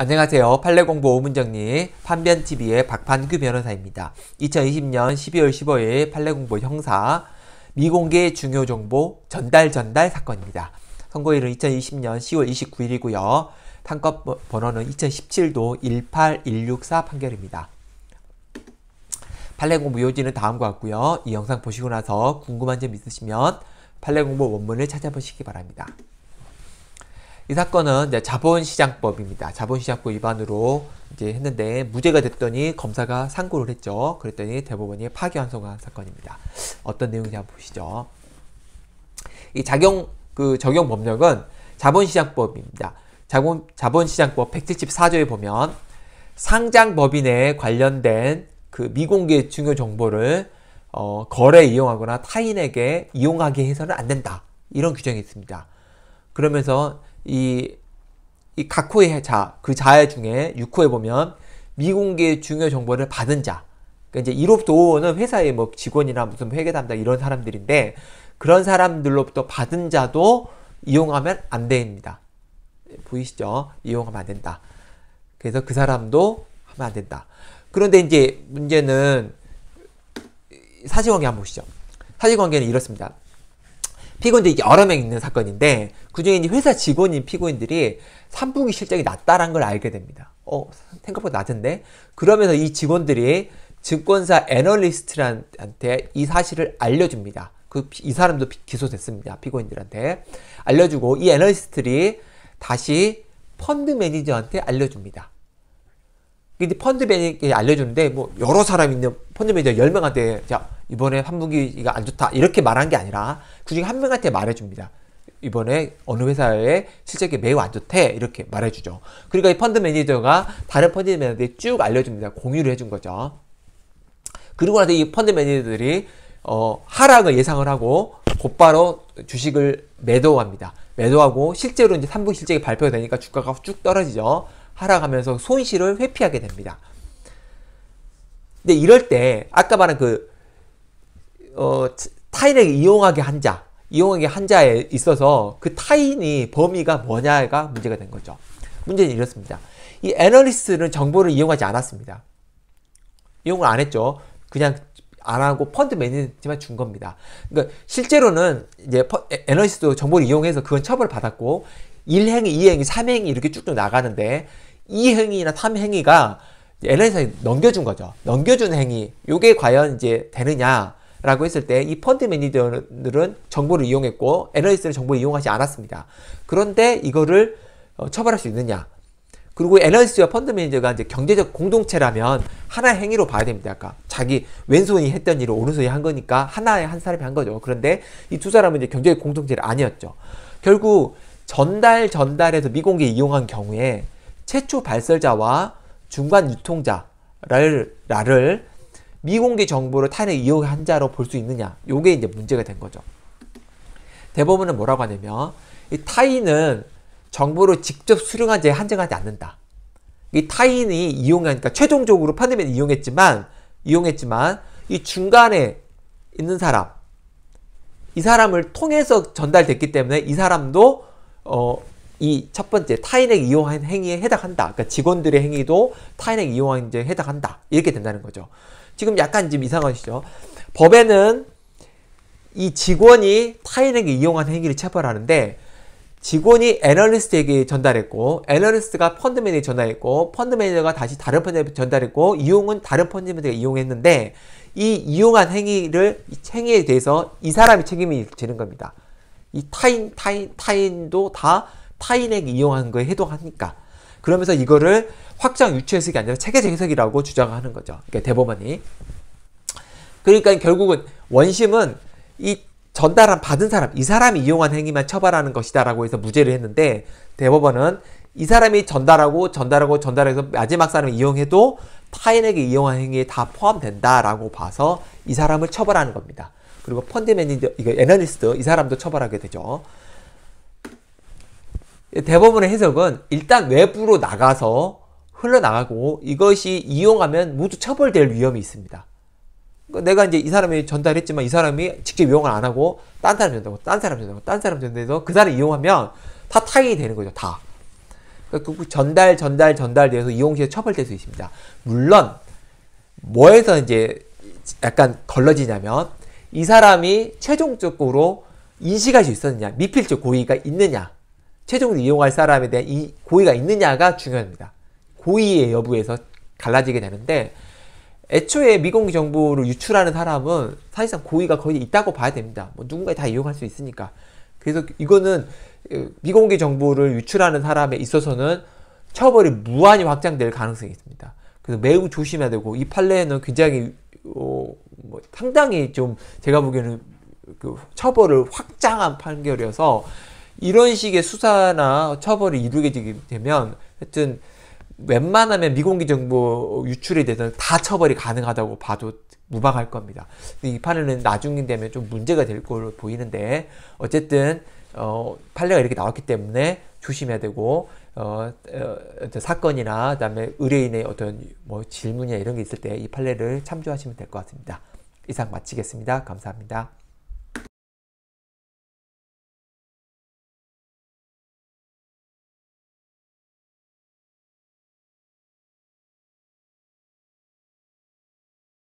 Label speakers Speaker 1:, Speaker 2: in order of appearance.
Speaker 1: 안녕하세요. 판례공부 5문 정리 판변TV의 박판규 변호사입니다. 2020년 12월 15일 판례공부 형사 미공개 중요 정보 전달 전달 사건입니다. 선고일은 2020년 10월 29일이고요. 판권 번호는 2017도 18164 판결입니다. 판례공부 요지는 다음과 같고요. 이 영상 보시고 나서 궁금한 점 있으시면 판례공부 원문을 찾아보시기 바랍니다. 이 사건은 이제 자본시장법입니다. 자본시장법 위반으로 이제 했는데 무죄가 됐더니 검사가 상고를 했죠. 그랬더니 대법원이 파기환송한 사건입니다. 어떤 내용인지 한번 보시죠. 이 작용 그 적용 법령은 자본시장법입니다. 자본, 자본시장법 174조에 보면 상장 법인에 관련된 그 미공개 중요 정보를 어, 거래 이용하거나 타인에게 이용하게 해서는 안 된다. 이런 규정이 있습니다. 그러면서 이, 이 각호의 자, 그 자 중에 6호에 보면 미공개 중요 정보를 받은 자. 그러니까 이제 1호부터 5는 회사의 뭐 직원이나 무슨 회계 담당 이런 사람들인데 그런 사람들로부터 받은 자도 이용하면 안 됩니다. 보이시죠? 이용하면 안 된다. 그래서 그 사람도 하면 안 된다. 그런데 이제 문제는 사실관계 한번 보시죠. 사실관계는 이렇습니다. 피고인들이 여러 명 있는 사건인데 그중에 회사 직원인 피고인들이 산부기 실적이 낮다라는 걸 알게 됩니다. 어 생각보다 낮은데 그러면서 이 직원들이 증권사 애널리스트한테 이 사실을 알려줍니다. 그 이 사람도 기소됐습니다. 피고인들한테 알려주고 이 애널리스트들이 다시 펀드 매니저한테 알려줍니다. 근데 펀드 매니저에 알려주는데 뭐 여러 사람 있는 펀드매 이제 10명한테 자 이번에 3분기가 안 좋다 이렇게 말한 게 아니라 그중에 한 명한테 말해줍니다. 이번에 어느 회사의 실적이 매우 안 좋대 이렇게 말해주죠. 그러니까 이 펀드 매니저가 다른 펀드 매니저한테쭉 알려줍니다. 공유를 해 준 거죠. 그리고 나서 이 펀드 매니저들이 어, 하락을 예상을 하고 곧바로 주식을 매도합니다. 매도하고 실제로 이제 3분 실적이 발표되니까 주가가 쭉 떨어지죠. 하락하면서 손실을 회피하게 됩니다. 근데 이럴 때 아까 말한 그 어, 타인에게 이용하게 한 자, 이용하게 한 자에 있어서 그 타인이 범위가 뭐냐가 문제가 된 거죠. 문제는 이렇습니다. 이 애널리스트는 정보를 이용하지 않았습니다. 이용을 안 했죠. 그냥 안 하고 펀드 매니지만 준 겁니다. 그러니까 실제로는 이제 애널리스트 정보를 이용해서 그건 처벌 받았고 1행2행 3행위 이렇게 쭉쭉 나가는데 2행위나 3행위가 LS에 넘겨준 거죠. 넘겨준 행위. 요게 과연 이제 되느냐. 라고 했을 때 이 펀드 매니저들은 정보를 이용했고 애널리스트는 정보를 이용하지 않았습니다. 그런데 이거를 어, 처벌할 수 있느냐? 그리고 애널리스트와 펀드 매니저가 이제 경제적 공동체라면 하나의 행위로 봐야 됩니다. 아까 그러니까 자기 왼손이 했던 일을 오른손이 한 거니까 하나의 한 사람이 한 거죠. 그런데 이 두 사람은 이제 경제적 공동체를 아니었죠. 결국 전달 전달해서 미공개 이용한 경우에 최초 발설자와 중간 유통자라를 미공개 정보를 탄핵 이용한 자로 볼 수 있느냐 요게 이제 문제가 된 거죠 대법원은 뭐라고 하냐면 이 타인은 정보를 직접 수령한 죄에 한정하지 않는다 이 타인이 이용하니까 최종적으로 판매면 이용했지만 이용했지만 이 중간에 있는 사람 이 사람을 통해서 전달됐기 때문에 이 사람도 어 이첫 번째 타인에게 이용한 행위에 해당한다. 그러니까 직원들의 행위도 타인에게 이용한 행위에 해당한다. 이렇게 된다는 거죠. 지금 약간 지금 이상하시죠? 법에는 이 직원이 타인에게 이용한 행위를 처벌하는데 직원이 애널리스트에게 전달했고 애널리스트가 펀드 매니저에 전달했고 펀드 매니저가 다시 다른 펀드에 전달했고 이용은 다른 펀드 매니저가 이용했는데 이 이용한 행위를 이 행위에 대해서 이 사람이 책임이 지는 겁니다. 이 타인 타인 타인도 다 타인에게 이용한 거에 해당하니까. 그러면서 이거를 확장 유추해석이 아니라 체계적 해석이라고 주장하는 거죠. 그러니까 대법원이. 그러니까 결국은 원심은 이 전달한 받은 사람, 이 사람이 이용한 행위만 처벌하는 것이다라고 해서 무죄를 했는데 대법원은 이 사람이 전달하고 전달하고 전달해서 마지막 사람을 이용해도 타인에게 이용한 행위에 다 포함된다라고 봐서 이 사람을 처벌하는 겁니다. 그리고 펀드 매니저, 이거 애널리스트, 이 사람도 처벌하게 되죠. 대법원의 해석은 일단 외부로 나가서 흘러나가고 이것이 이용하면 모두 처벌될 위험이 있습니다. 그러니까 내가 이제 이 사람이 전달했지만 이 사람이 직접 이용을 안 하고 딴 사람 전달하고 딴 사람 전달하고 딴 사람 전달해서 그 사람 이용하면 다 타인이 되는 거죠. 다. 그러니까 그 전달 전달 전달돼서 이용시에 처벌될 수 있습니다. 물론 뭐에서 이제 약간 걸러지냐면 이 사람이 최종적으로 인식할 수 있었느냐 미필적 고의가 있느냐 최종으로 이용할 사람에 대한 이 고의가 있느냐가 중요합니다. 고의의 여부에서 갈라지게 되는데 애초에 미공개 정보를 유출하는 사람은 사실상 고의가 거의 있다고 봐야 됩니다. 뭐 누군가 다 이용할 수 있으니까. 그래서 이거는 그 미공개 정보를 유출하는 사람에 있어서는 처벌이 무한히 확장될 가능성이 있습니다. 그래서 매우 조심해야 되고 이 판례는 굉장히 어, 뭐 상당히 좀 제가 보기에는 그 처벌을 확장한 판결이어서 이런 식의 수사나 처벌이 이루게 되면 하여튼 웬만하면 미공개 정보 유출이 되든 다 처벌이 가능하다고 봐도 무방할 겁니다. 이 판례는 나중에 되면 좀 문제가 될 걸로 보이는데 어쨌든 어, 판례가 이렇게 나왔기 때문에 조심해야 되고 어, 어 사건이나 그다음에 의뢰인의 어떤 뭐 질문이나 이런 게 있을 때 이 판례를 참조하시면 될 것 같습니다. 이상 마치겠습니다. 감사합니다.